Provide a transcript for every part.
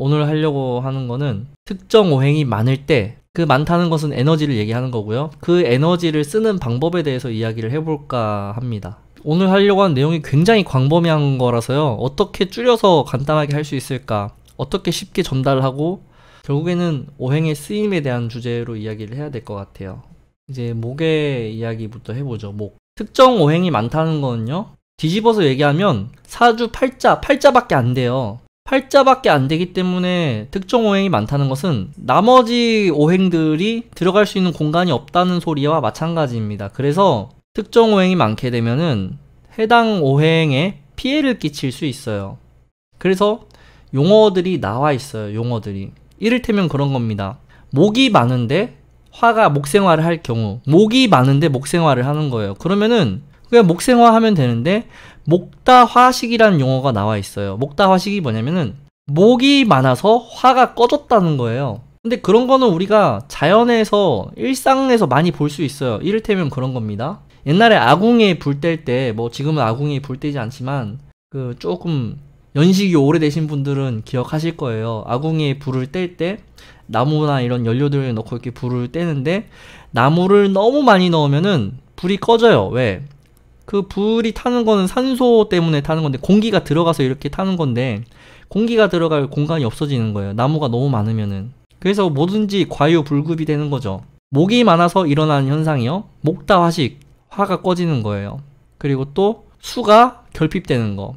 오늘 하려고 하는 거는 특정 오행이 많을 때 그 많다는 것은 에너지를 얘기하는 거고요. 그 에너지를 쓰는 방법에 대해서 이야기를 해볼까 합니다. 오늘 하려고 하는 내용이 굉장히 광범위한 거라서요. 어떻게 줄여서 간단하게 할 수 있을까? 어떻게 쉽게 전달하고 결국에는 오행의 쓰임에 대한 주제로 이야기를 해야 될 것 같아요. 이제 목의 이야기부터 해보죠. 목. 특정 오행이 많다는 건요. 뒤집어서 얘기하면 사주 팔자, 팔자밖에 안 돼요. 팔자밖에 안 되기 때문에 특정 오행이 많다는 것은 나머지 오행들이 들어갈 수 있는 공간이 없다는 소리와 마찬가지입니다. 그래서 특정 오행이 많게 되면은 해당 오행에 피해를 끼칠 수 있어요. 그래서 용어들이 나와 있어요. 용어들이. 이를테면 그런 겁니다. 목이 많은데 화가 목생화를 할 경우 목이 많은데 목생화를 하는 거예요. 그러면은 그냥 목생화 하면 되는데 목다화식이라는 용어가 나와 있어요. 목다화식이 뭐냐면은 목이 많아서 화가 꺼졌다는 거예요. 근데 그런 거는 우리가 자연에서 일상에서 많이 볼 수 있어요. 이를테면 그런 겁니다. 옛날에 아궁이에 불 뗄 때 뭐 지금은 아궁이에 불 떼지 않지만 그 조금 연식이 오래되신 분들은 기억하실 거예요. 아궁이에 불을 뗄 때 나무나 이런 연료들을 넣고 이렇게 불을 떼는데 나무를 너무 많이 넣으면은 불이 꺼져요. 왜? 그 불이 타는 거는 산소 때문에 타는 건데 공기가 들어가서 이렇게 타는 건데 공기가 들어갈 공간이 없어지는 거예요. 나무가 너무 많으면은. 그래서 뭐든지 과유불급이 되는 거죠. 목이 많아서 일어나는 현상이요. 목다화식, 화가 꺼지는 거예요. 그리고 또 수가 결핍되는 거.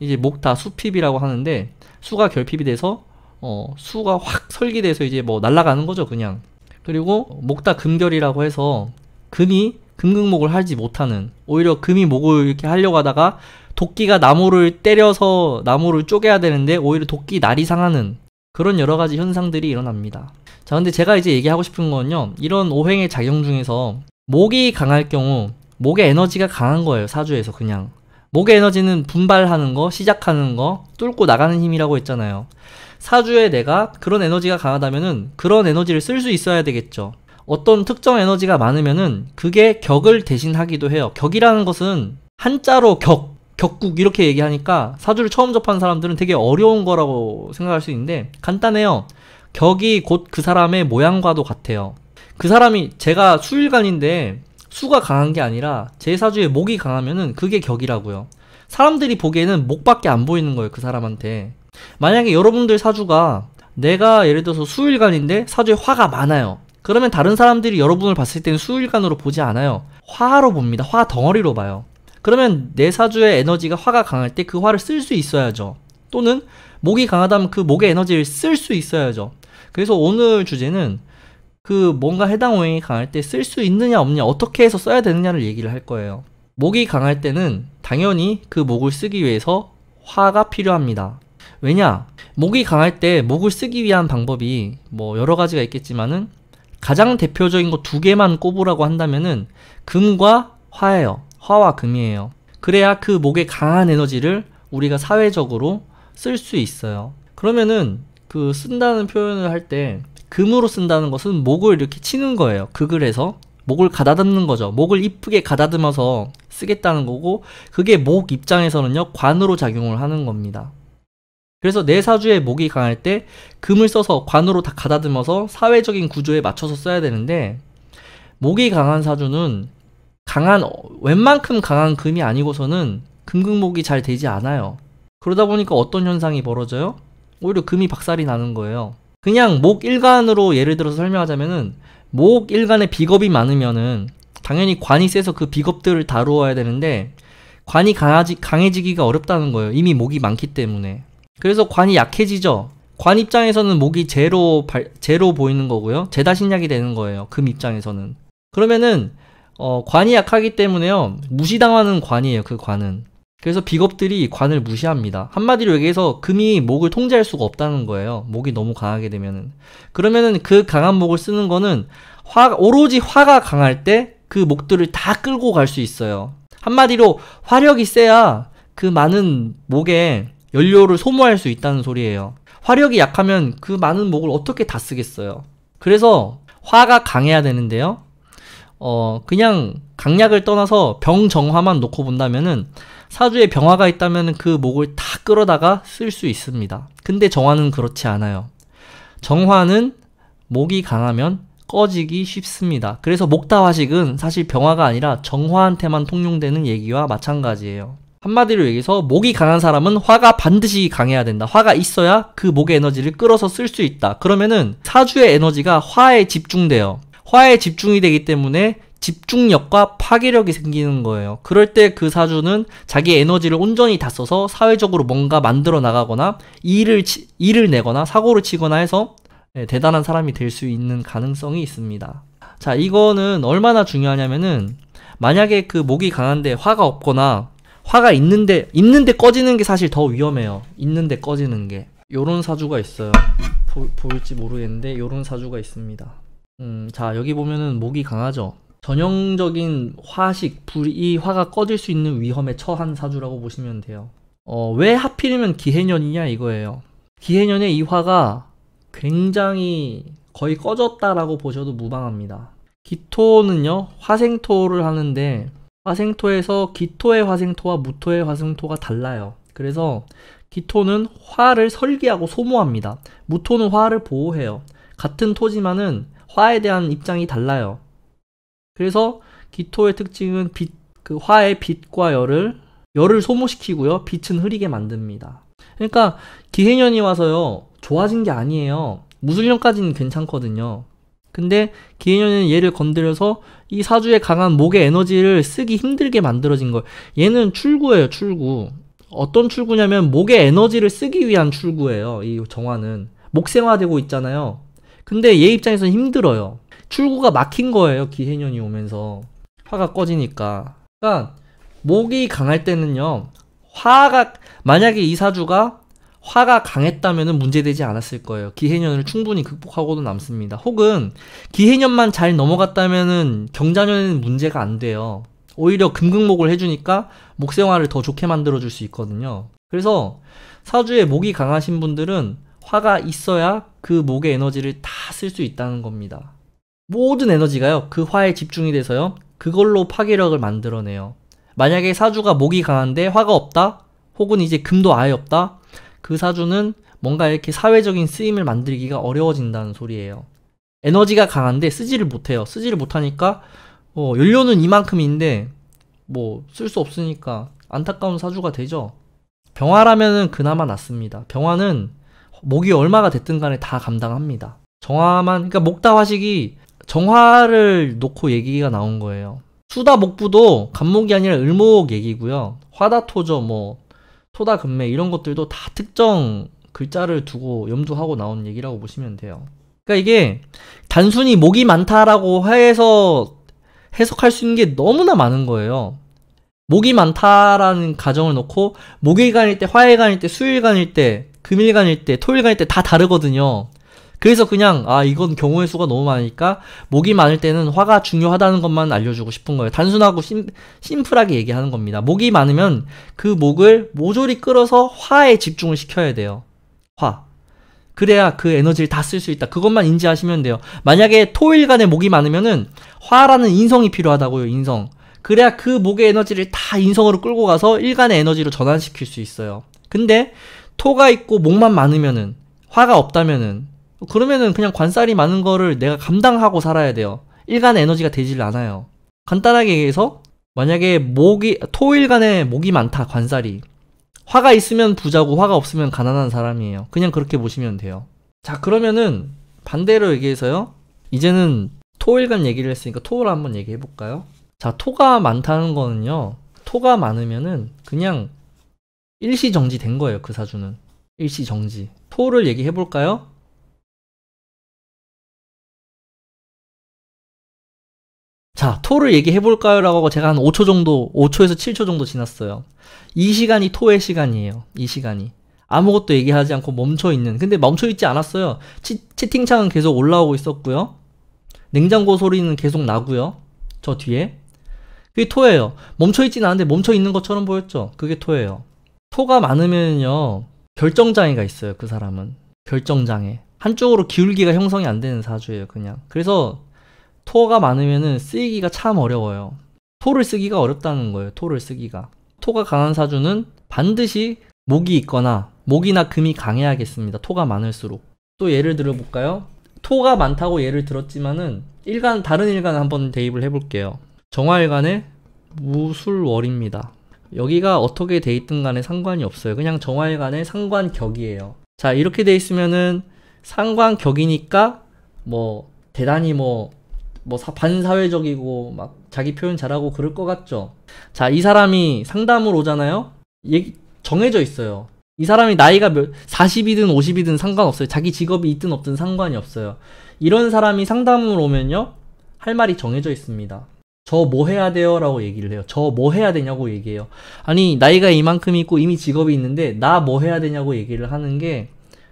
이제 목다 수핍이라고 하는데 수가 결핍이 돼서 어, 수가 확 설기돼서 이제 뭐 날아가는 거죠, 그냥. 그리고 목다 금결이라고 해서 금이 금극목을 하지 못하는 오히려 금이 목을 이렇게 하려고 하다가 도끼가 나무를 때려서 나무를 쪼개야 되는데 오히려 도끼 날이 상하는 그런 여러 가지 현상들이 일어납니다. 자, 근데 제가 이제 얘기하고 싶은 건요. 이런 오행의 작용 중에서 목이 강할 경우 목의 에너지가 강한 거예요. 사주에서 그냥. 목의 에너지는 분발하는 거, 시작하는 거, 뚫고 나가는 힘이라고 했잖아요. 사주에 내가 그런 에너지가 강하다면은 그런 에너지를 쓸 수 있어야 되겠죠. 어떤 특정 에너지가 많으면은 그게 격을 대신하기도 해요. 격이라는 것은 한자로 격, 격국 이렇게 얘기하니까 사주를 처음 접한 사람들은 되게 어려운 거라고 생각할 수 있는데 간단해요. 격이 곧 그 사람의 모양과도 같아요. 그 사람이 제가 수일간인데 수가 강한 게 아니라 제 사주에 목이 강하면은 그게 격이라고요. 사람들이 보기에는 목밖에 안 보이는 거예요, 그 사람한테. 만약에 여러분들 사주가 내가 예를 들어서 수일간인데 사주에 화가 많아요. 그러면 다른 사람들이 여러분을 봤을 때는 수일간으로 보지 않아요. 화로 봅니다. 화 덩어리로 봐요. 그러면 내 사주의 에너지가 화가 강할 때 그 화를 쓸 수 있어야죠. 또는 목이 강하다면 그 목의 에너지를 쓸 수 있어야죠. 그래서 오늘 주제는 그 뭔가 해당 오행이 강할 때 쓸 수 있느냐 없느냐 어떻게 해서 써야 되느냐를 얘기를 할 거예요. 목이 강할 때는 당연히 그 목을 쓰기 위해서 화가 필요합니다. 왜냐? 목이 강할 때 목을 쓰기 위한 방법이 뭐 여러 가지가 있겠지만은 가장 대표적인 거 두 개만 꼽으라고 한다면은 금과 화예요. 화와 금이에요. 그래야 그 목의 강한 에너지를 우리가 사회적으로 쓸 수 있어요. 그러면은 그 쓴다는 표현을 할 때 금으로 쓴다는 것은 목을 이렇게 치는 거예요. 극을 해서 목을 가다듬는 거죠. 목을 이쁘게 가다듬어서 쓰겠다는 거고 그게 목 입장에서는요 관으로 작용을 하는 겁니다. 그래서 내 네 사주의 목이 강할 때 금을 써서 관으로 다 가다듬어서 사회적인 구조에 맞춰서 써야 되는데 목이 강한 사주는 강한 웬만큼 강한 금이 아니고서는 금극목이 잘 되지 않아요. 그러다 보니까 어떤 현상이 벌어져요? 오히려 금이 박살이 나는 거예요. 그냥 목 일간으로 예를 들어서 설명하자면은 목 일간에 비겁이 많으면은 당연히 관이 세서 그 비겁들을 다루어야 되는데 관이 강하지, 강해지기가 어렵다는 거예요. 이미 목이 많기 때문에. 그래서 관이 약해지죠. 관 입장에서는 목이 제로 발, 제로 보이는 거고요. 제다신약이 되는 거예요. 금 입장에서는. 그러면은 어, 관이 약하기 때문에요. 무시당하는 관이에요. 그 관은. 그래서 비겁들이 관을 무시합니다. 한마디로 얘기해서 금이 목을 통제할 수가 없다는 거예요. 목이 너무 강하게 되면은. 그러면은 그 강한 목을 쓰는 거는 화, 오로지 화가 강할 때 그 목들을 다 끌고 갈 수 있어요. 한마디로 화력이 세야 그 많은 목에 연료를 소모할 수 있다는 소리예요. 화력이 약하면 그 많은 목을 어떻게 다 쓰겠어요. 그래서 화가 강해야 되는데요. 어, 그냥 강약을 떠나서 병정화만 놓고 본다면은 사주에 병화가 있다면 그 목을 다 끌어다가 쓸 수 있습니다. 근데 정화는 그렇지 않아요. 정화는 목이 강하면 꺼지기 쉽습니다. 그래서 목다화식은 사실 병화가 아니라 정화한테만 통용되는 얘기와 마찬가지예요. 한마디로 얘기해서 목이 강한 사람은 화가 반드시 강해야 된다. 화가 있어야 그 목의 에너지를 끌어서 쓸 수 있다. 그러면은 사주의 에너지가 화에 집중돼요. 화에 집중이 되기 때문에 집중력과 파괴력이 생기는 거예요. 그럴 때 그 사주는 자기 에너지를 온전히 다 써서 사회적으로 뭔가 만들어 나가거나 일을 치, 일을 내거나 사고를 치거나 해서 네, 대단한 사람이 될 수 있는 가능성이 있습니다. 자, 이거는 얼마나 중요하냐면은 만약에 그 목이 강한데 화가 없거나 화가 있는데 있는데 꺼지는 게 사실 더 위험해요. 있는데 꺼지는 게 요런 사주가 있어요. 보, 보일지 모르겠는데 요런 사주가 있습니다. 음, 자 여기 보면은 목이 강하죠. 전형적인 화식 불이 화가 꺼질 수 있는 위험에 처한 사주라고 보시면 돼요. 어, 왜 하필이면 기해년이냐 이거예요. 기해년의 이 화가 굉장히 거의 꺼졌다라고 보셔도 무방합니다. 기토는요 화생토를 하는데 화생토에서 기토의 화생토와 무토의 화생토가 달라요. 그래서 기토는 화를 설계하고 소모합니다. 무토는 화를 보호해요. 같은 토지만은 화에 대한 입장이 달라요. 그래서 기토의 특징은 빛, 그 화의 빛과 열을 열을 소모시키고요. 빛은 흐리게 만듭니다. 그러니까 기해년이 와서요. 좋아진 게 아니에요. 무술년까지는 괜찮거든요. 근데 기해년은 얘를 건드려서 이 사주의 강한 목의 에너지를 쓰기 힘들게 만들어진 거예요. 얘는 출구예요, 출구. 어떤 출구냐면 목의 에너지를 쓰기 위한 출구예요. 이 정화는 목생화되고 있잖아요. 근데 얘 입장에서는 힘들어요. 출구가 막힌 거예요. 기해년이 오면서 화가 꺼지니까. 그러니까 목이 강할 때는요. 화가 만약에 이 사주가 화가 강했다면 문제되지 않았을 거예요. 기해년을 충분히 극복하고도 남습니다. 혹은 기해년만 잘 넘어갔다면 경자년에는 문제가 안 돼요. 오히려 금극목을 해주니까 목생활을 더 좋게 만들어줄 수 있거든요. 그래서 사주에 목이 강하신 분들은 화가 있어야 그 목의 에너지를 다 쓸 수 있다는 겁니다. 모든 에너지가요, 그 화에 집중이 돼서요, 그걸로 파괴력을 만들어내요. 만약에 사주가 목이 강한데 화가 없다? 혹은 이제 금도 아예 없다? 그 사주는 뭔가 이렇게 사회적인 쓰임을 만들기가 어려워진다는 소리예요. 에너지가 강한데 쓰지를 못해요. 쓰지를 못하니까 어, 연료는 이만큼인데 뭐 쓸 수 없으니까 안타까운 사주가 되죠. 병화라면은 그나마 낫습니다. 병화는 목이 얼마가 됐든 간에 다 감당합니다. 정화만 그러니까 목다화식이 정화를 놓고 얘기가 나온 거예요. 수다 목부도 간목이 아니라 을목 얘기고요. 화다토죠 뭐 토다금매 이런 것들도 다 특정 글자를 두고 염두하고 나온 얘기라고 보시면 돼요. 그러니까 이게 단순히 목이 많다라고 해서 해석할 수 있는 게 너무나 많은 거예요. 목이 많다라는 가정을 놓고 목일간일 때, 화일간일 때, 수일간일 때, 금일간일 때, 토일간일 때 다 다르거든요. 그래서 그냥 아 이건 경우의 수가 너무 많으니까 목이 많을 때는 화가 중요하다는 것만 알려주고 싶은 거예요. 단순하고 심, 심플하게 얘기하는 겁니다. 목이 많으면 그 목을 모조리 끌어서 화에 집중을 시켜야 돼요. 화. 그래야 그 에너지를 다 쓸 수 있다. 그것만 인지하시면 돼요. 만약에 토일간에 목이 많으면은 화라는 인성이 필요하다고요. 인성. 그래야 그 목의 에너지를 다 인성으로 끌고 가서 일간의 에너지로 전환시킬 수 있어요. 근데 토가 있고 목만 많으면은 화가 없다면은 그러면은 그냥 관살이 많은 거를 내가 감당하고 살아야 돼요. 일간 에너지가 되질 않아요. 간단하게 얘기해서 만약에 목이 토일간에 목이 많다 관살이 화가 있으면 부자고 화가 없으면 가난한 사람이에요. 그냥 그렇게 보시면 돼요. 자 그러면은 반대로 얘기해서요. 이제는 토일간 얘기를 했으니까 토를 한번 얘기해 볼까요? 자 토가 많다는 거는요. 토가 많으면은 그냥 일시정지 된 거예요. 그 사주는 일시정지. 토를 얘기해 볼까요? 자, 토를 얘기해 볼까요? 라고 하고 제가 한 5초 정도, 5초에서 7초 정도 지났어요. 이 시간이 토의 시간이에요. 이 시간이. 아무것도 얘기하지 않고 멈춰 있는. 근데 멈춰 있지 않았어요. 치, 채팅창은 계속 올라오고 있었고요. 냉장고 소리는 계속 나고요. 저 뒤에. 그게 토예요. 멈춰 있진 않은데 멈춰 있는 것처럼 보였죠. 그게 토예요. 토가 많으면요. 결정장애가 있어요. 그 사람은. 결정장애. 한쪽으로 기울기가 형성이 안 되는 사주예요. 그냥. 그래서 토가 많으면은 쓰이기가 참 어려워요. 토를 쓰기가 어렵다는 거예요. 토를 쓰기가. 토가 강한 사주는 반드시 목이 있거나 목이나 금이 강해야겠습니다. 토가 많을수록. 또 예를 들어볼까요? 토가 많다고 예를 들었지만은 일간 다른 일간 한번 대입을 해볼게요. 정화일간의 무술월입니다. 여기가 어떻게 돼 있든 간에 상관이 없어요. 그냥 정화일간의 상관격이에요. 자 이렇게 돼 있으면은 상관격이니까 뭐 대단히 뭐뭐 사, 반사회적이고 막 자기 표현 잘하고 그럴 것 같죠. 자, 이 사람이 상담을 오잖아요. 얘기 정해져 있어요. 이 사람이 나이가 몇, 40이든 50이든 상관없어요. 자기 직업이 있든 없든 상관이 없어요. 이런 사람이 상담을 오면요. 할 말이 정해져 있습니다. 저 뭐 해야 돼요? 라고 얘기를 해요. 저 뭐 해야 되냐고 얘기해요. 아니, 나이가 이만큼 있고 이미 직업이 있는데 나 뭐 해야 되냐고 얘기를 하는 게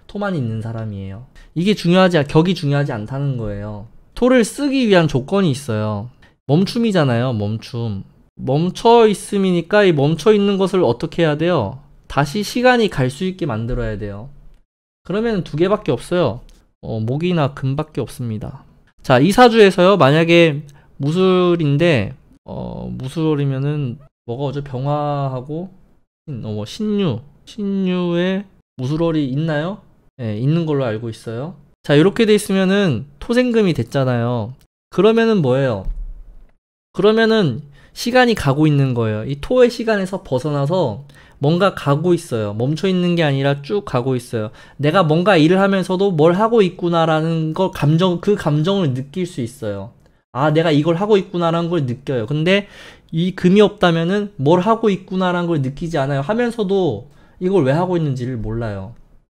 토만 있는 사람이에요. 이게 중요하지, 격이 중요하지 않다는 거예요. 소를 쓰기 위한 조건이 있어요. 멈춤이잖아요. 멈춤. 멈춰 있음이니까 이 멈춰 있는 것을 어떻게 해야 돼요? 다시 시간이 갈 수 있게 만들어야 돼요. 그러면 두 개밖에 없어요. 어, 목이나 금밖에 없습니다. 자, 이사주에서요. 만약에 무술인데 어, 무술이면은 뭐가 어제 병화하고 신, 어, 뭐 신유, 신유에 무술월이 있나요? 예, 있는 걸로 알고 있어요. 자, 이렇게 돼 있으면은 토생금이 됐잖아요. 그러면은 뭐예요? 그러면은 시간이 가고 있는 거예요. 이 토의 시간에서 벗어나서 뭔가 가고 있어요. 멈춰 있는 게 아니라 쭉 가고 있어요. 내가 뭔가 일을 하면서도 뭘 하고 있구나라는 걸 감정, 그 감정을 느낄 수 있어요. 아, 내가 이걸 하고 있구나라는 걸 느껴요. 근데 이 금이 없다면은 뭘 하고 있구나라는 걸 느끼지 않아요. 하면서도 이걸 왜 하고 있는지를 몰라요.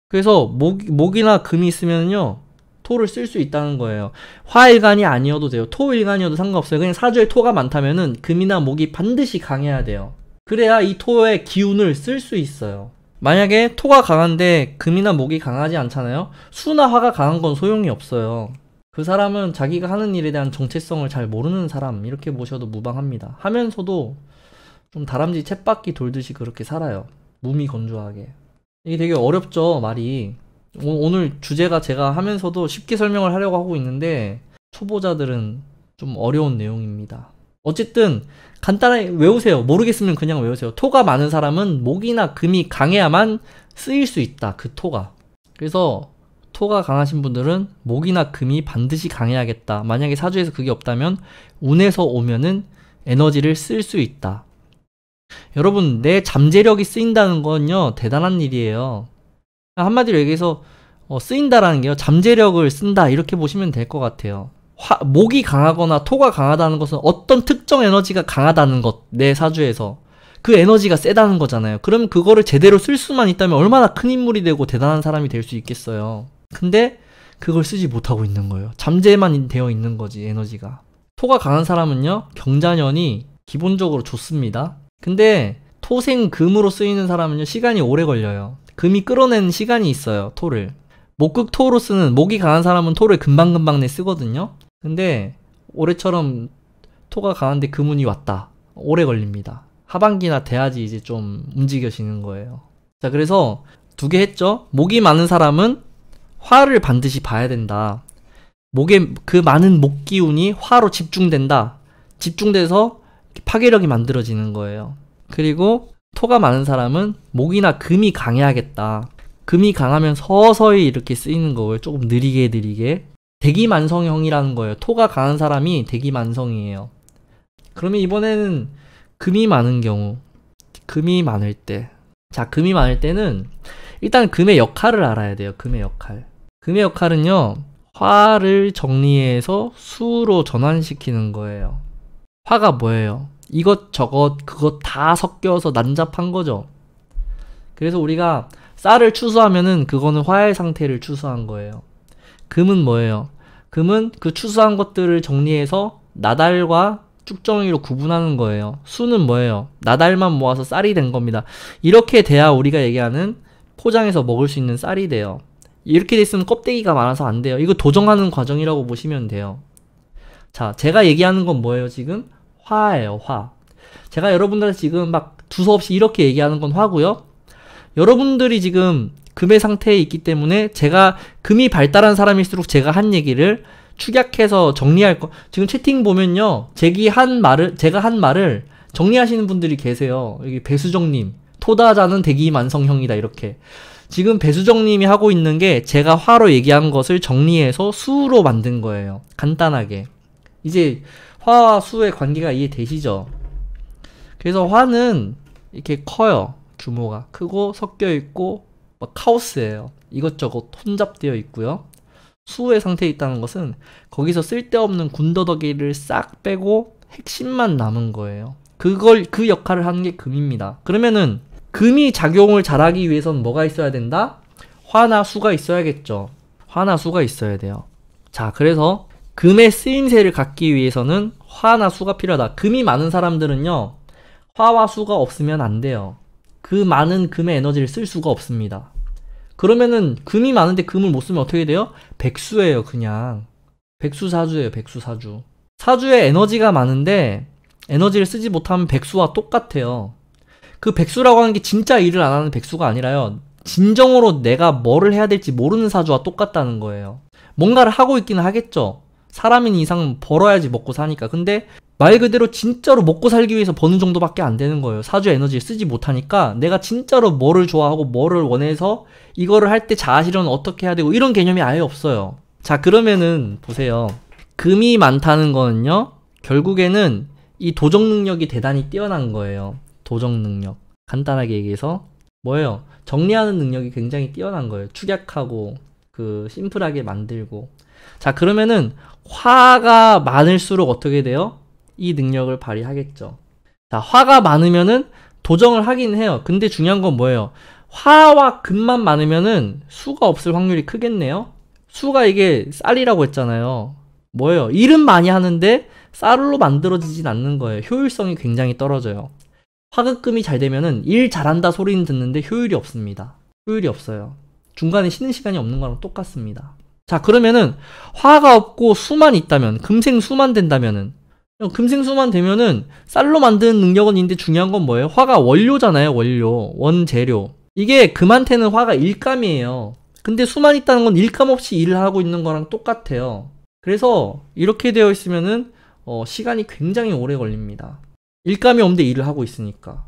그래서 목, 목이나 금이 있으면요 토를 쓸 수 있다는 거예요. 화일간이 아니어도 돼요. 토일간이어도 상관없어요. 그냥 사주에 토가 많다면은 금이나 목이 반드시 강해야 돼요. 그래야 이 토의 기운을 쓸 수 있어요. 만약에 토가 강한데 금이나 목이 강하지 않잖아요. 수나 화가 강한 건 소용이 없어요. 그 사람은 자기가 하는 일에 대한 정체성을 잘 모르는 사람 이렇게 모셔도 무방합니다. 하면서도 좀 다람쥐 챗바퀴 돌듯이 그렇게 살아요. 몸이 건조하게. 이게 되게 어렵죠, 말이. 오, 늘 주제가 제가 하면서도 쉽게 설명을 하려고 하고 있는데, 초보자들은 좀 어려운 내용입니다. 어쨌든, 간단하게 외우세요. 모르겠으면 그냥 외우세요. 토가 많은 사람은 목이나 금이 강해야만 쓰일 수 있다. 그 토가. 그래서, 토가 강하신 분들은 목이나 금이 반드시 강해야겠다. 만약에 사주에서 그게 없다면, 운에서 오면은 에너지를 쓸 수 있다. 여러분, 내 잠재력이 쓰인다는 건요, 대단한 일이에요. 한마디로 얘기해서, 어, 쓰인다라는 게요, 잠재력을 쓴다, 이렇게 보시면 될 것 같아요. 화, 목이 강하거나 토가 강하다는 것은 어떤 특정 에너지가 강하다는 것, 내 사주에서. 그 에너지가 세다는 거잖아요. 그럼 그거를 제대로 쓸 수만 있다면 얼마나 큰 인물이 되고 대단한 사람이 될 수 있겠어요. 근데 그걸 쓰지 못하고 있는 거예요. 잠재만 되어 있는 거지, 에너지가. 토가 강한 사람은요, 경자년이 기본적으로 좋습니다. 근데 토생 금으로 쓰이는 사람은요 시간이 오래 걸려요 금이 끌어낸 시간이 있어요 토를 목극 토로 쓰는 목이 강한 사람은 토를 금방금방 내 쓰거든요 근데 올해처럼 토가 강한데 금운이 왔다 오래 걸립니다 하반기나 돼야지 이제 좀 움직여지는 거예요 자 그래서 두 개 했죠 목이 많은 사람은 화를 반드시 봐야 된다 목에 그 많은 목 기운이 화로 집중된다 집중돼서 파괴력이 만들어지는 거예요. 그리고 토가 많은 사람은 목이나 금이 강해야겠다. 금이 강하면 서서히 이렇게 쓰이는 거예요. 조금 느리게 느리게. 대기만성형이라는 거예요. 토가 강한 사람이 대기만성이에요. 그러면 이번에는 금이 많은 경우. 금이 많을 때. 자, 금이 많을 때는 일단 금의 역할을 알아야 돼요. 금의 역할. 금의 역할은요. 화를 정리해서 수로 전환시키는 거예요. 화가 뭐예요? 이것저것 그것 다 섞여서 난잡한 거죠. 그래서 우리가 쌀을 추수하면은 그거는 화해 상태를 추수한 거예요. 금은 뭐예요? 금은 그 추수한 것들을 정리해서 나달과 쭉정이로 구분하는 거예요. 수는 뭐예요? 나달만 모아서 쌀이 된 겁니다. 이렇게 돼야 우리가 얘기하는 포장해서 먹을 수 있는 쌀이 돼요. 이렇게 됐으면 껍데기가 많아서 안 돼요. 이거 도정하는 과정이라고 보시면 돼요. 자, 제가 얘기하는 건 뭐예요, 지금? 화예요, 화. 제가 여러분들 지금 막 두서없이 이렇게 얘기하는 건 화고요. 여러분들이 지금 금의 상태에 있기 때문에 제가 금이 발달한 사람일수록 제가 한 얘기를 축약해서 정리할 거. 지금 채팅 보면요. 제기 한 말을, 제가 한 말을 정리하시는 분들이 계세요. 여기 배수정님. 토다자는 대기만성형이다. 이렇게. 지금 배수정님이 하고 있는 게 제가 화로 얘기한 것을 정리해서 수로 만든 거예요. 간단하게. 이제 화와 수의 관계가 이해되시죠? 그래서 화는 이렇게 커요. 규모가 크고 섞여 있고 막 카오스예요. 이것저것 혼잡되어 있고요. 수의 상태에 있다는 것은 거기서 쓸데없는 군더더기를 싹 빼고 핵심만 남은 거예요. 그걸 그 역할을 하는 게 금입니다. 그러면은 금이 작용을 잘하기 위해선 뭐가 있어야 된다? 화나 수가 있어야겠죠. 화나 수가 있어야 돼요. 자, 그래서 금의 쓰임새를 갖기 위해서는 화나 수가 필요하다. 금이 많은 사람들은요, 화와 수가 없으면 안 돼요. 그 많은 금의 에너지를 쓸 수가 없습니다. 그러면은 금이 많은데 금을 못 쓰면 어떻게 돼요? 백수예요, 그냥. 백수사주예요, 백수사주. 사주에 에너지가 많은데 에너지를 쓰지 못하면 백수와 똑같아요. 그 백수라고 하는 게 진짜 일을 안 하는 백수가 아니라요. 진정으로 내가 뭐를 해야 될지 모르는 사주와 똑같다는 거예요. 뭔가를 하고 있기는 하겠죠. 사람인 이상 벌어야지 먹고 사니까. 근데 말 그대로 진짜로 먹고 살기 위해서 버는 정도밖에 안 되는 거예요. 사주 에너지를 쓰지 못하니까 내가 진짜로 뭐를 좋아하고 뭐를 원해서 이거를 할 때자아실현 어떻게 해야 되고 이런 개념이 아예 없어요. 자, 그러면은 보세요. 금이 많다는 거는요. 결국에는 이 도적 능력이 대단히 뛰어난 거예요. 도적 능력. 간단하게 얘기해서 뭐예요? 정리하는 능력이 굉장히 뛰어난 거예요. 축약하고 그 심플하게 만들고 자 그러면은 화가 많을수록 어떻게 돼요? 이 능력을 발휘하겠죠. 자, 화가 많으면은 도정을 하긴 해요. 근데 중요한 건 뭐예요? 화와 금만 많으면은 수가 없을 확률이 크겠네요. 수가 이게 쌀이라고 했잖아요. 뭐예요? 일은 많이 하는데 쌀로 만들어지진 않는 거예요. 효율성이 굉장히 떨어져요. 화급금이 잘 되면은 일 잘한다 소리는 듣는데 효율이 없습니다. 효율이 없어요. 중간에 쉬는 시간이 없는 거랑 똑같습니다. 자 그러면은 화가 없고 수만 있다면 금생 수만 된다면은 금생 수만 되면은 쌀로 만드는 능력은 있는데 중요한 건 뭐예요? 화가 원료잖아요 원료 원재료 이게 금한테는 화가 일감이에요 근데 수만 있다는 건 일감 없이 일을 하고 있는 거랑 똑같아요 그래서 이렇게 되어 있으면은 어, 시간이 굉장히 오래 걸립니다 일감이 없는데 일을 하고 있으니까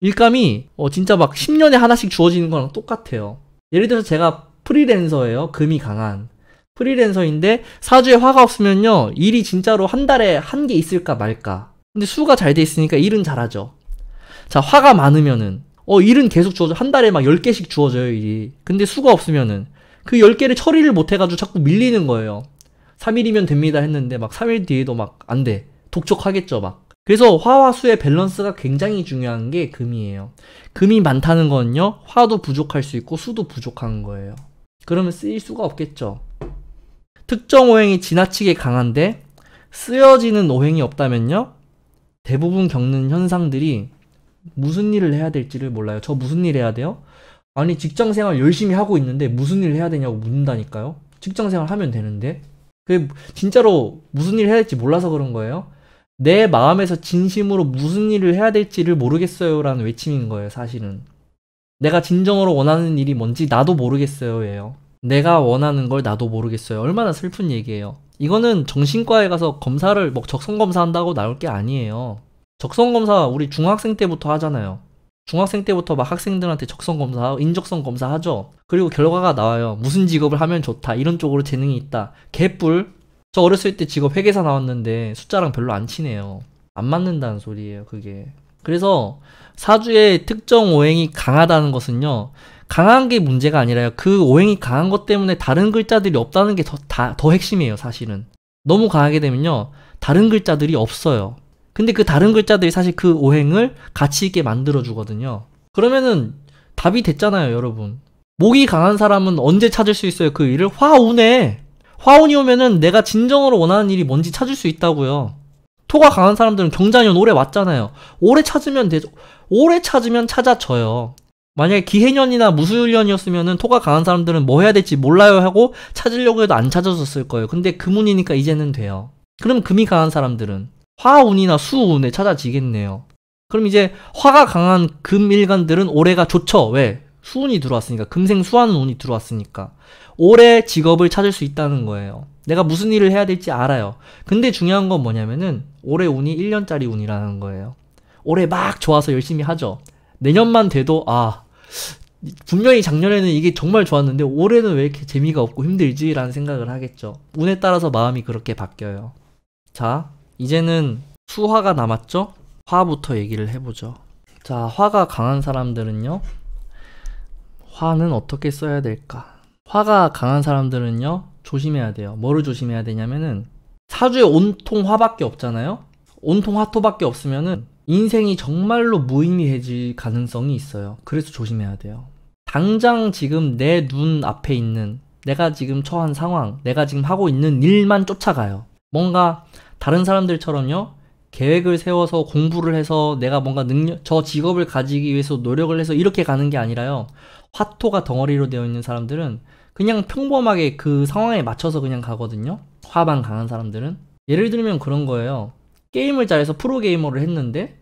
일감이 어, 진짜 막 10년에 하나씩 주어지는 거랑 똑같아요 예를 들어서 제가 프리랜서예요. 금이 강한. 프리랜서인데 사주에 화가 없으면요. 일이 진짜로 한 달에 한 개 있을까 말까. 근데 수가 잘 돼 있으니까 일은 잘하죠. 자, 화가 많으면은 어, 일은 계속 주어져. 한 달에 막 10개씩 주어져요, 일이. 근데 수가 없으면은 그 10개를 처리를 못 해가지고 자꾸 밀리는 거예요. 3일이면 됩니다 했는데 막 3일 뒤에도 막 안 돼. 독촉하겠죠, 막. 그래서 화와 수의 밸런스가 굉장히 중요한 게 금이에요. 금이 많다는 건요, 화도 부족할 수 있고 수도 부족한 거예요. 그러면 쓰일 수가 없겠죠. 특정 오행이 지나치게 강한데 쓰여지는 오행이 없다면요. 대부분 겪는 현상들이 무슨 일을 해야 될지를 몰라요. 저 무슨 일 해야 돼요? 아니 직장 생활 열심히 하고 있는데 무슨 일 해야 되냐고 묻는다니까요. 직장 생활 하면 되는데. 그게 진짜로 무슨 일 해야 될지 몰라서 그런 거예요. 내 마음에서 진심으로 무슨 일을 해야 될지를 모르겠어요라는 외침인 거예요, 사실은. 내가 진정으로 원하는 일이 뭔지 나도 모르겠어요 예요. 내가 원하는 걸 나도 모르겠어요. 얼마나 슬픈 얘기예요. 이거는 정신과에 가서 검사를 뭐 적성 검사한다고 나올 게 아니에요. 적성 검사 우리 중학생 때부터 하잖아요. 중학생 때부터 막 학생들한테 적성 검사, 인적성 검사 하죠. 그리고 결과가 나와요. 무슨 직업을 하면 좋다. 이런 쪽으로 재능이 있다. 개뿔. 저 어렸을 때 직업 회계사 나왔는데 숫자랑 별로 안 친해요. 안 맞는다는 소리예요, 그게. 그래서 사주의 특정 오행이 강하다는 것은요. 강한 게 문제가 아니라요. 그 오행이 강한 것 때문에 다른 글자들이 없다는 게더더 핵심이에요, 사실은. 너무 강하게 되면요. 다른 글자들이 없어요. 근데 그 다른 글자들이 사실 그 오행을 가치 있게 만들어 주거든요. 그러면은 답이 됐잖아요, 여러분. 목이 강한 사람은 언제 찾을 수 있어요? 그 일을 화운에 화운이 오면은 내가 진정으로 원하는 일이 뭔지 찾을 수 있다고요. 토가 강한 사람들은 경자년 오래 왔잖아요. 오래 찾으면 되죠. 오래 찾으면 찾아쳐요 만약에 기해년이나 무술년이었으면 토가 강한 사람들은 뭐 해야 될지 몰라요 하고 찾으려고 해도 안 찾아졌을 거예요. 근데 금운이니까 이제는 돼요. 그럼 금이 강한 사람들은 화운이나 수운에 찾아지겠네요. 그럼 이제 화가 강한 금일간들은 올해가 좋죠. 왜? 수운이 들어왔으니까 금생 수한운이 들어왔으니까 올해 직업을 찾을 수 있다는 거예요. 내가 무슨 일을 해야 될지 알아요. 근데 중요한 건 뭐냐면은 올해 운이 1년짜리 운이라는 거예요. 올해 막 좋아서 열심히 하죠. 내년만 돼도 아 분명히 작년에는 이게 정말 좋았는데 올해는 왜 이렇게 재미가 없고 힘들지라는 생각을 하겠죠. 운에 따라서 마음이 그렇게 바뀌어요. 자, 이제는 수화가 남았죠? 화부터 얘기를 해보죠. 자, 화가 강한 사람들은요. 화는 어떻게 써야 될까? 화가 강한 사람들은요. 조심해야 돼요. 뭐를 조심해야 되냐면은 사주에 온통 화밖에 없잖아요. 온통 화토밖에 없으면은 인생이 정말로 무의미해질 가능성이 있어요. 그래서 조심해야 돼요. 당장 지금 내 눈 앞에 있는 내가 지금 처한 상황, 내가 지금 하고 있는 일만 쫓아가요. 뭔가 다른 사람들처럼요. 계획을 세워서 공부를 해서 내가 뭔가 능력, 저 직업을 가지기 위해서 노력을 해서 이렇게 가는 게 아니라요. 화토가 덩어리로 되어 있는 사람들은 그냥 평범하게 그 상황에 맞춰서 그냥 가거든요. 화방 강한 사람들은. 예를 들면 그런 거예요. 게임을 잘해서 프로게이머를 했는데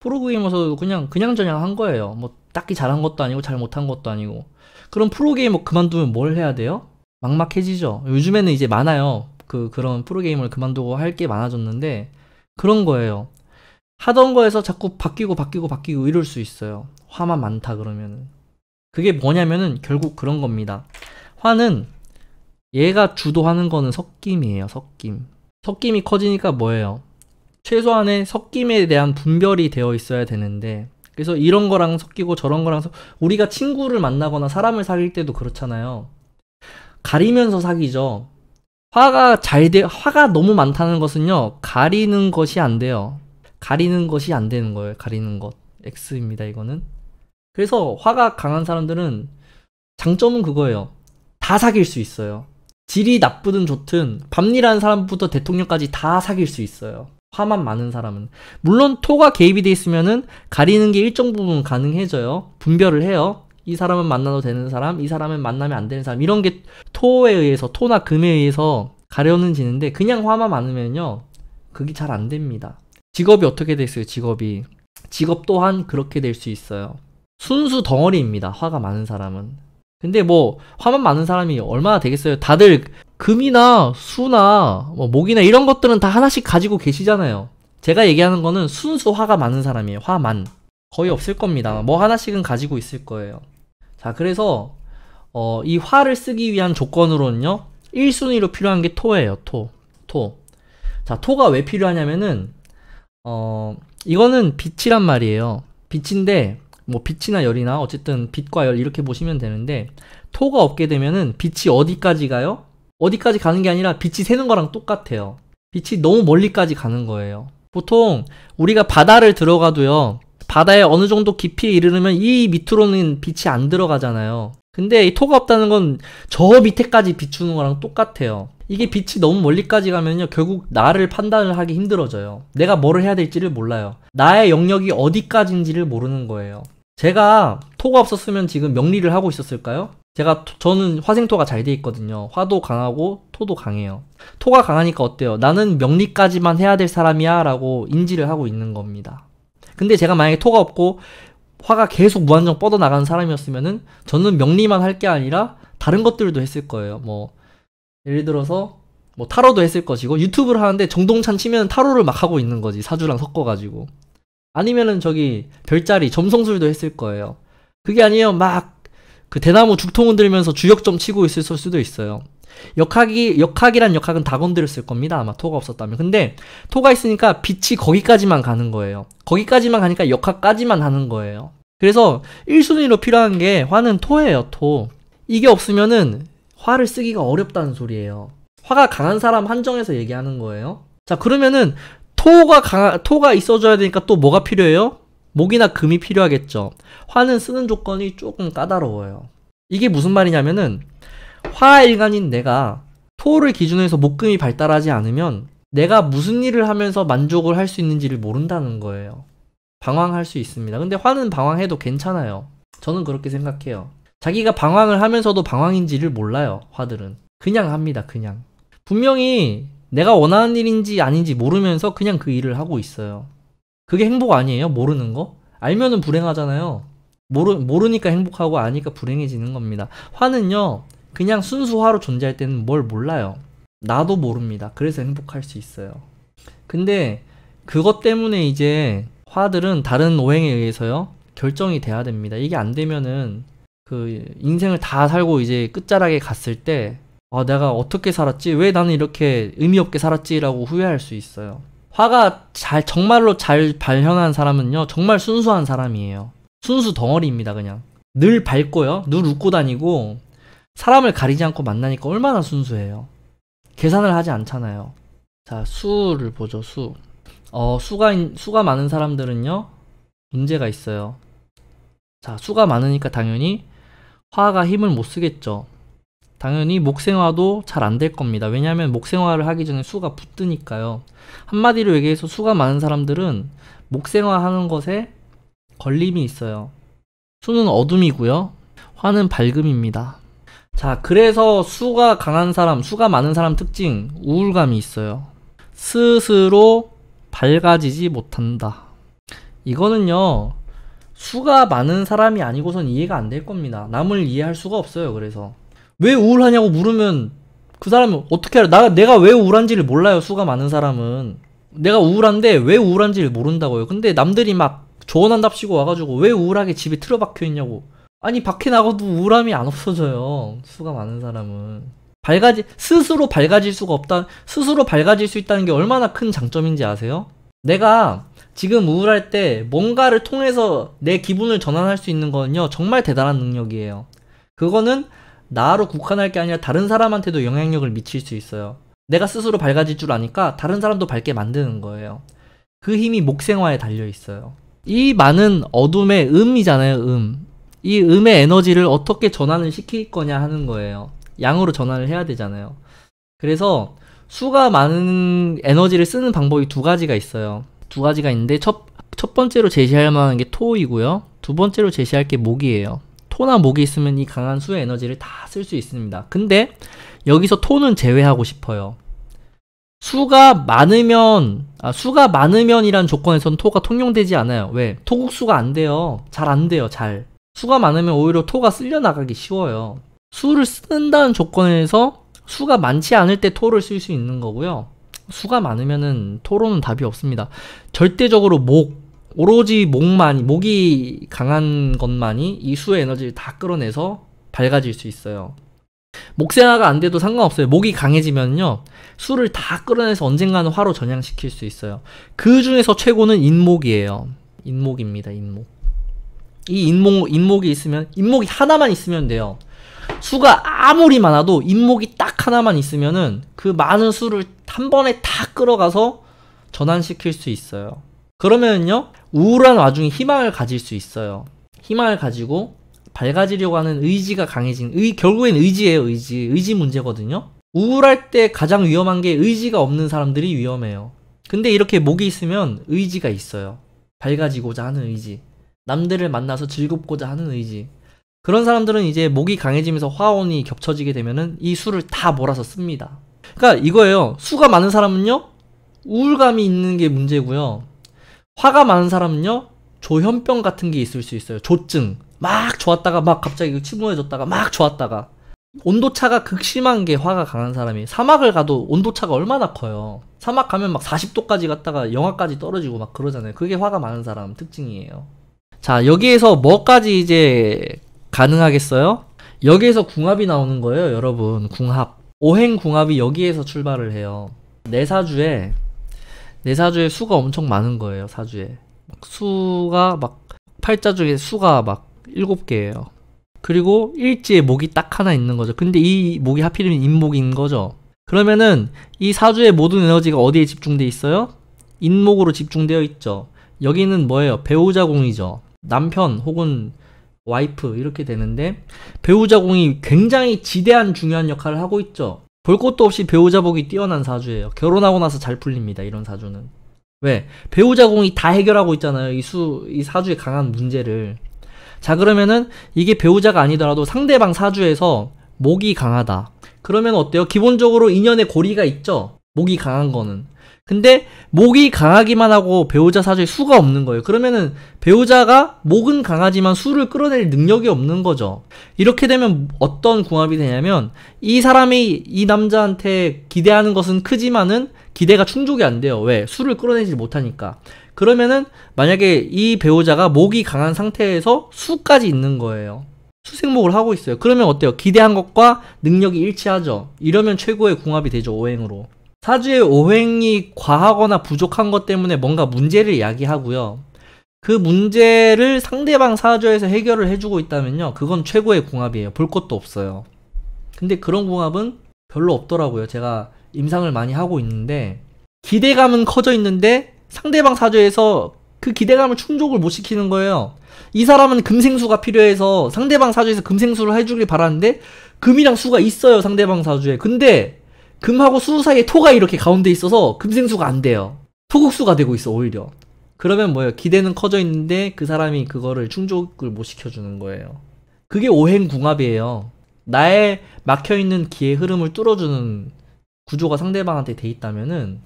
프로게이머서도 그냥 그냥 저냥 한 거예요. 뭐 딱히 잘한 것도 아니고 잘 못한 것도 아니고. 그럼 프로게이머 그만두면 뭘 해야 돼요? 막막해지죠. 요즘에는 이제 많아요. 그 그런 프로게이머를 그만두고 할 게 많아졌는데 그런 거예요. 하던 거에서 자꾸 바뀌고 바뀌고 바뀌고 이럴 수 있어요. 화만 많다 그러면은. 그게 뭐냐면은 결국 그런 겁니다. 화는 얘가 주도하는 거는 섞임이에요. 섞임. 섞임이 커지니까 뭐예요? 최소한의 섞임에 대한 분별이 되어 있어야 되는데 그래서 이런 거랑 섞이고 저런 거랑 섞 우리가 친구를 만나거나 사람을 사귈 때도 그렇잖아요. 가리면서 사귀죠. 화가 잘 돼, 화가 너무 많다는 것은요, 가리는 것이 안 돼요. 가리는 것이 안 되는 거예요. 가리는 것. X입니다, 이거는. 그래서 화가 강한 사람들은 장점은 그거예요. 다 사귈 수 있어요. 질이 나쁘든 좋든, 밤일하는 사람부터 대통령까지 다 사귈 수 있어요. 화만 많은 사람은 물론 토가 개입이 돼 있으면은 가리는 게 일정 부분 가능해져요. 분별을 해요. 이 사람은 만나도 되는 사람, 이 사람은 만나면 안 되는 사람 이런 게 토에 의해서 토나 금에 의해서 가려는 지는데 그냥 화만 많으면요 그게 잘 안 됩니다. 직업이 어떻게 됐어요 직업이 직업 또한 그렇게 될 수 있어요. 순수 덩어리입니다. 화가 많은 사람은 근데 뭐 화만 많은 사람이 얼마나 되겠어요? 다들 금이나 수나 뭐 목이나 이런 것들은 다 하나씩 가지고 계시잖아요. 제가 얘기하는 거는 순수 화가 많은 사람이에요. 화만 거의 없을 겁니다. 뭐 하나씩은 가지고 있을 거예요. 자, 그래서 어, 이 화를 쓰기 위한 조건으로는요. 1순위로 필요한 게 토예요. 토. 토. 자, 토가 왜 필요하냐면은 어, 이거는 빛이란 말이에요. 빛인데 뭐 빛이나 열이나 어쨌든 빛과 열 이렇게 보시면 되는데 토가 없게 되면은 빛이 어디까지 가요? 어디까지 가는 게 아니라 빛이 새는 거랑 똑같아요. 빛이 너무 멀리까지 가는 거예요. 보통 우리가 바다를 들어가도요. 바다에 어느 정도 깊이에 이르면 르이 밑으로는 빛이 안 들어가잖아요. 근데 이 토가 없다는 건 저 밑에까지 비추는 거랑 똑같아요. 이게 빛이 너무 멀리까지 가면요. 결국 나를 판단을 하기 힘들어져요. 내가 뭐를 해야 될지를 몰라요. 나의 영역이 어디까지인지를 모르는 거예요. 제가 토가 없었으면 지금 명리를 하고 있었을까요? 제가 토, 저는 화생토가 잘 돼 있거든요. 화도 강하고 토도 강해요. 토가 강하니까 어때요? 나는 명리까지만 해야 될 사람이야라고 인지를 하고 있는 겁니다. 근데 제가 만약에 토가 없고 화가 계속 무한정 뻗어 나가는 사람이었으면은 저는 명리만 할 게 아니라 다른 것들도 했을 거예요. 뭐 예를 들어서 뭐 타로도 했을 것이고 유튜브를 하는데 정동찬 치면 타로를 막 하고 있는 거지 사주랑 섞어가지고 아니면은 저기 별자리 점성술도 했을 거예요. 그게 아니에요. 막 그 대나무 죽통 흔들면서 주역점 치고 있을 수도 있어요. 역학이 역학이란 역학은 다 건드렸을 겁니다. 아마 토가 없었다면. 근데 토가 있으니까 빛이 거기까지만 가는 거예요. 거기까지만 가니까 역학까지만 하는 거예요. 그래서 1순위로 필요한 게 화는 토예요, 토. 이게 없으면은 화를 쓰기가 어렵다는 소리예요. 화가 강한 사람 한정해서 얘기하는 거예요. 자, 그러면은 토가 강 토가 있어줘야 되니까 또 뭐가 필요해요? 목이나 금이 필요하겠죠. 화는 쓰는 조건이 조금 까다로워요. 이게 무슨 말이냐면은 화일간인 내가 토를 기준으로 해서 목금이 발달하지 않으면 내가 무슨 일을 하면서 만족을 할 수 있는지를 모른다는 거예요. 방황할 수 있습니다. 근데 화는 방황해도 괜찮아요. 저는 그렇게 생각해요. 자기가 방황을 하면서도 방황인지를 몰라요, 화들은. 그냥 합니다, 그냥. 분명히 내가 원하는 일인지 아닌지 모르면서 그냥 그 일을 하고 있어요. 그게 행복 아니에요? 모르는 거? 알면은 불행하잖아요. 모르, 모르니까 행복하고 아니까 불행해지는 겁니다. 화는요, 그냥 순수 화로 존재할 때는 뭘 몰라요. 나도 모릅니다. 그래서 행복할 수 있어요. 근데 그것 때문에 이제 화들은 다른 오행에 의해서요, 결정이 돼야 됩니다. 이게 안 되면은 그 인생을 다 살고 이제 끝자락에 갔을 때 아, 내가 어떻게 살았지? 왜 나는 이렇게 의미 없게 살았지라고 후회할 수 있어요. 화가 잘 정말로 잘 발현한 사람은요. 정말 순수한 사람이에요. 순수 덩어리입니다, 그냥. 늘 밝고요. 늘 웃고 다니고 사람을 가리지 않고 만나니까 얼마나 순수해요. 계산을 하지 않잖아요. 자, 수를 보죠, 수. 어, 수가 수가 많은 사람들은요. 문제가 있어요. 자, 수가 많으니까 당연히 화가 힘을 못 쓰겠죠. 당연히 목생화도 잘 안 될 겁니다. 왜냐하면 목생화를 하기 전에 수가 붙으니까요. 한마디로 얘기해서 수가 많은 사람들은 목생화하는 것에 걸림이 있어요. 수는 어둠이고요. 화는 밝음입니다. 자, 그래서 수가 강한 사람, 수가 많은 사람 특징, 우울감이 있어요. 스스로 밝아지지 못한다. 이거는요, 수가 많은 사람이 아니고선 이해가 안 될 겁니다. 남을 이해할 수가 없어요, 그래서. 왜 우울하냐고 물으면 그 사람은 어떻게 알아? 나, 내가 왜 우울한지를 몰라요. 수가 많은 사람은. 내가 우울한데 왜 우울한지를 모른다고요. 근데 남들이 막 조언한답시고 와가지고 왜 우울하게 집에 틀어박혀 있냐고. 아니, 밖에 나가도 우울함이 안 없어져요. 수가 많은 사람은. 밝아지, 스스로 밝아질 수가 없다, 스스로 밝아질 수 있다는 게 얼마나 큰 장점인지 아세요? 내가 지금 우울할 때 뭔가를 통해서 내 기분을 전환할 수 있는 건요, 정말 대단한 능력이에요. 그거는 나로 국한할 게 아니라 다른 사람한테도 영향력을 미칠 수 있어요. 내가 스스로 밝아질 줄 아니까 다른 사람도 밝게 만드는 거예요. 그 힘이 목생화에 달려 있어요. 이 많은 어둠의 음이잖아요, 음. 이 음의 에너지를 어떻게 전환을 시킬 거냐 하는 거예요. 양으로 전환을 해야 되잖아요. 그래서 수가 많은 에너지를 쓰는 방법이 두 가지가 있어요. 두 가지가 있는데 첫, 첫 번째로 제시할 만한 게 토이고요. 두 번째로 제시할 게 목이에요. 토나 목이 있으면 이 강한 수의 에너지를 다 쓸 수 있습니다. 근데 여기서 토는 제외하고 싶어요. 수가 많으면 아, 수가 많으면이란 조건에선 토가 통용되지 않아요. 왜? 토국수가 안 돼요. 잘 안 돼요. 잘. 수가 많으면 오히려 토가 쓸려 나가기 쉬워요. 수를 쓴다는 조건에서 수가 많지 않을 때 토를 쓸 수 있는 거고요. 수가 많으면 토로는 답이 없습니다. 절대적으로 목, 오로지 목만 목이 강한 것만이 이 수의 에너지를 다 끌어내서 밝아질 수 있어요. 목세화가안 돼도 상관없어요. 목이 강해지면요. 수를 다 끌어내서 언젠가는 화로 전향시킬 수 있어요. 그 중에서 최고는 인목이에요. 인목입니다. 인목. 이 인목 인목이 있으면 인목이 하나만 있으면 돼요. 수가 아무리 많아도 인목이 딱 하나만 있으면은 그 많은 수를 한 번에 다 끌어가서 전환시킬 수 있어요. 그러면은요 우울한 와중에 희망을 가질 수 있어요. 희망을 가지고 밝아지려고 하는 의지가 강해진 의 결국엔 의지예요 의지 의지 문제거든요. 우울할 때 가장 위험한 게 의지가 없는 사람들이 위험해요. 근데 이렇게 목이 있으면 의지가 있어요. 밝아지고자 하는 의지. 남들을 만나서 즐겁고자 하는 의지. 그런 사람들은 이제 목이 강해지면서 화원이 겹쳐지게 되면은 이 수를 다 몰아서 씁니다. 그러니까 이거예요. 수가 많은 사람은요. 우울감이 있는 게 문제고요. 화가 많은 사람은요 조현병 같은 게 있을 수 있어요. 조증 막 좋았다가 막 갑자기 침울해졌다가 막 좋았다가 온도차가 극심한 게 화가 강한 사람이 사막을 가도 온도차가 얼마나 커요. 사막 가면 막 40도까지 갔다가 영하까지 떨어지고 막 그러잖아요. 그게 화가 많은 사람 특징이에요. 자, 여기에서 뭐까지 이제 가능하겠어요? 여기에서 궁합이 나오는 거예요, 여러분. 궁합. 오행 궁합이 여기에서 출발을 해요. 내사주에 네내 네 사주에 수가 엄청 많은 거예요, 사주에. 막 수가 막, 팔자 중에 수가 막 일곱 개예요. 그리고 일지에 목이 딱 하나 있는 거죠. 근데 이 목이 하필이면 인목인 거죠. 그러면은 이 사주의 모든 에너지가 어디에 집중되어 있어요? 인목으로 집중되어 있죠. 여기는 뭐예요? 배우자 공이죠. 남편 혹은 와이프 이렇게 되는데 배우자 공이 굉장히 지대한 중요한 역할을 하고 있죠. 볼 것도 없이 배우자 복이 뛰어난 사주예요. 결혼하고 나서 잘 풀립니다. 이런 사주는. 왜? 배우자 공이 다 해결하고 있잖아요. 이 수, 이 사주의 강한 문제를. 자, 그러면은 이게 배우자가 아니더라도 상대방 사주에서 목이 강하다. 그러면 어때요? 기본적으로 인연의 고리가 있죠? 목이 강한 거는. 근데 목이 강하기만 하고 배우자 사주에 수가 없는 거예요. 그러면은 배우자가 목은 강하지만 수를 끌어낼 능력이 없는 거죠. 이렇게 되면 어떤 궁합이 되냐면 이 사람이 이 남자한테 기대하는 것은 크지만은 기대가 충족이 안 돼요. 왜? 수를 끌어내지 못하니까. 그러면은 만약에 이 배우자가 목이 강한 상태에서 수까지 있는 거예요. 수생목을 하고 있어요. 그러면 어때요? 기대한 것과 능력이 일치하죠. 이러면 최고의 궁합이 되죠. 오행으로. 사주의 오행이 과하거나 부족한 것 때문에 뭔가 문제를 야기하고요그 문제를 상대방 사주에서 해결을 해주고 있다면요. 그건 최고의 궁합이에요. 볼 것도 없어요. 근데 그런 궁합은 별로 없더라고요. 제가 임상을 많이 하고 있는데 기대감은 커져 있는데 상대방 사주에서 그 기대감을 충족을 못 시키는 거예요. 이 사람은 금생수가 필요해서 상대방 사주에서 금생수를 해주길 바라는데 금이랑 수가 있어요. 상대방 사주에. 근데 금하고 수 사이에 토가 이렇게 가운데 있어서 금생수가 안 돼요. 토국수가 되고 있어 오히려. 그러면 뭐예요? 기대는 커져 있는데 그 사람이 그거를 충족을 못 시켜주는 거예요. 그게 오행궁합이에요. 나의 막혀있는 기의 흐름을 뚫어주는 구조가 상대방한테 돼 있다면은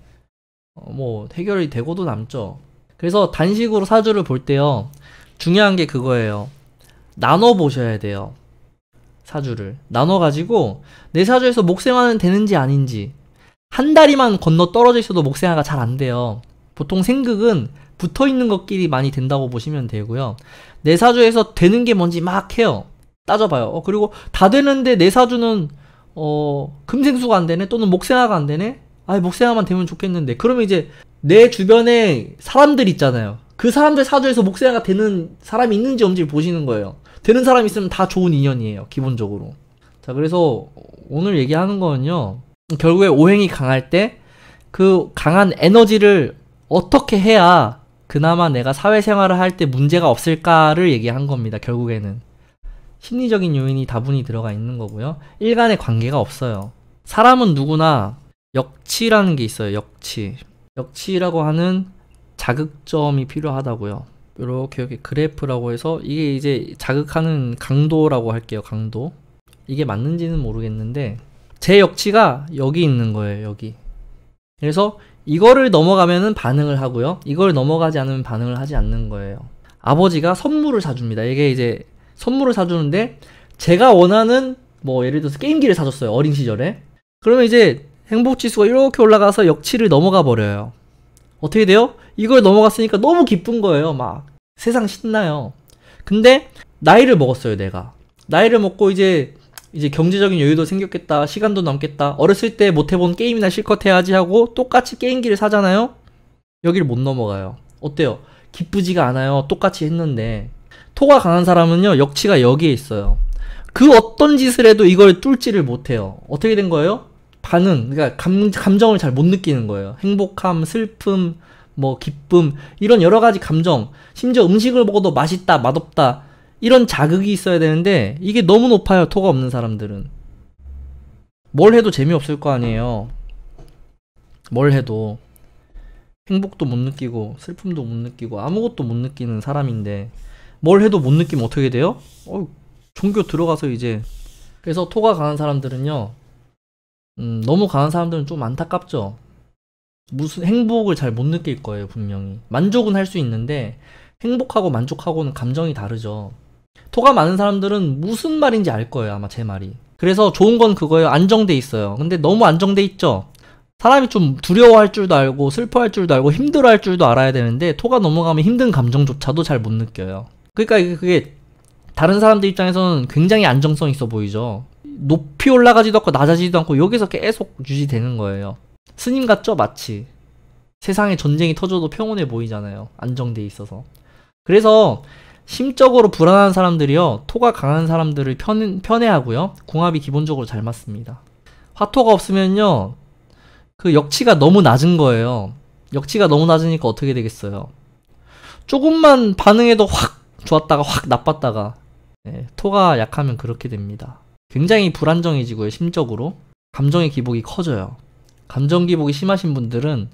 어, 뭐 해결이 되고도 남죠. 그래서 단식으로 사주를 볼 때요. 중요한 게 그거예요. 나눠 보셔야 돼요. 사주를 나눠가지고 내 사주에서 목생화는 되는지 아닌지 한 다리만 건너 떨어져 있어도 목생화가 잘 안 돼요. 보통 생극은 붙어 있는 것끼리 많이 된다고 보시면 되고요. 내 사주에서 되는 게 뭔지 막 해요. 따져봐요. 어, 그리고 다 되는데 내 사주는 어, 금생수가 안 되네 또는 목생화가 안 되네. 아, 목생화만 되면 좋겠는데. 그러면 이제 내 주변에 사람들 있잖아요. 그 사람들 사주에서 목생화가 되는 사람이 있는지 없는지 보시는 거예요. 되는 사람 있으면 다 좋은 인연이에요. 기본적으로. 자, 그래서 오늘 얘기하는 거는요. 결국에 오행이 강할 때 그 강한 에너지를 어떻게 해야 그나마 내가 사회생활을 할 때 문제가 없을까를 얘기한 겁니다. 결국에는. 심리적인 요인이 다분히 들어가 있는 거고요. 일간의 관계가 없어요. 사람은 누구나 역치라는 게 있어요. 역치. 역치라고 하는 자극점이 필요하다고요. 이렇게 이렇게 그래프라고 해서 이게 이제 자극하는 강도라고 할게요 강도 이게 맞는지는 모르겠는데 제 역치가 여기 있는 거예요 여기 그래서 이거를 넘어가면은 반응을 하고요 이걸 넘어가지 않으면 반응을 하지 않는 거예요 아버지가 선물을 사줍니다 이게 이제 선물을 사주는데 제가 원하는 뭐 예를 들어서 게임기를 사줬어요 어린 시절에 그러면 이제 행복 지수가 이렇게 올라가서 역치를 넘어가 버려요 어떻게 돼요? 이걸 넘어갔으니까 너무 기쁜 거예요. 막 세상 신나요. 근데 나이를 먹었어요, 내가. 나이를 먹고 이제 이제 경제적인 여유도 생겼겠다. 시간도 남겠다. 어렸을 때 못 해본 게임이나 실컷 해야지 하고 똑같이 게임기를 사잖아요. 여기를 못 넘어가요. 어때요? 기쁘지가 않아요. 똑같이 했는데. 토가 강한 사람은요, 역치가 여기에 있어요. 그 어떤 짓을 해도 이걸 뚫지를 못해요. 어떻게 된 거예요? 반응, 그러니까 감, 감정을 잘 못 느끼는 거예요. 행복함, 슬픔, 뭐 기쁨 이런 여러 가지 감정 심지어 음식을 먹어도 맛있다 맛없다 이런 자극이 있어야 되는데 이게 너무 높아요 토가 없는 사람들은 뭘 해도 재미없을 거 아니에요 뭘 해도 행복도 못 느끼고 슬픔도 못 느끼고 아무것도 못 느끼는 사람인데 뭘 해도 못 느끼면 어떻게 돼요? 어, 종교 들어가서 이제 그래서 토가 강한 사람들은요 음, 너무 강한 사람들은 좀 안타깝죠 무슨 행복을 잘 못 느낄 거예요, 분명히. 만족은 할 수 있는데 행복하고 만족하고는 감정이 다르죠. 토가 많은 사람들은 무슨 말인지 알 거예요, 아마 제 말이. 그래서 좋은 건 그거예요. 안정돼 있어요. 근데 너무 안정돼 있죠. 사람이 좀 두려워할 줄도 알고 슬퍼할 줄도 알고 힘들어할 줄도 알아야 되는데 토가 넘어가면 힘든 감정조차도 잘 못 느껴요. 그러니까 그게 다른 사람들 입장에서는 굉장히 안정성 있어 보이죠. 높이 올라가지도 않고 낮아지지도 않고 여기서 계속 유지되는 거예요. 스님 같죠? 마치. 세상에 전쟁이 터져도 평온해 보이잖아요. 안정돼 있어서. 그래서 심적으로 불안한 사람들이요. 토가 강한 사람들을 편, 편애하고요. 궁합이 기본적으로 잘 맞습니다. 화토가 없으면요. 그 역치가 너무 낮은 거예요. 역치가 너무 낮으니까 어떻게 되겠어요. 조금만 반응해도 확 좋았다가 확 나빴다가 네, 토가 약하면 그렇게 됩니다. 굉장히 불안정해지고요. 심적으로. 감정의 기복이 커져요. 감정 기복이 심하신 분들은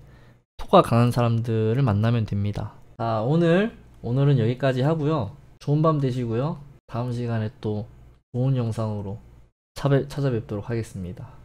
토가 강한 사람들을 만나면 됩니다. 자, 오늘 오늘은 여기까지 하고요. 좋은 밤 되시고요. 다음 시간에 또 좋은 영상으로 찾아뵙도록 하겠습니다.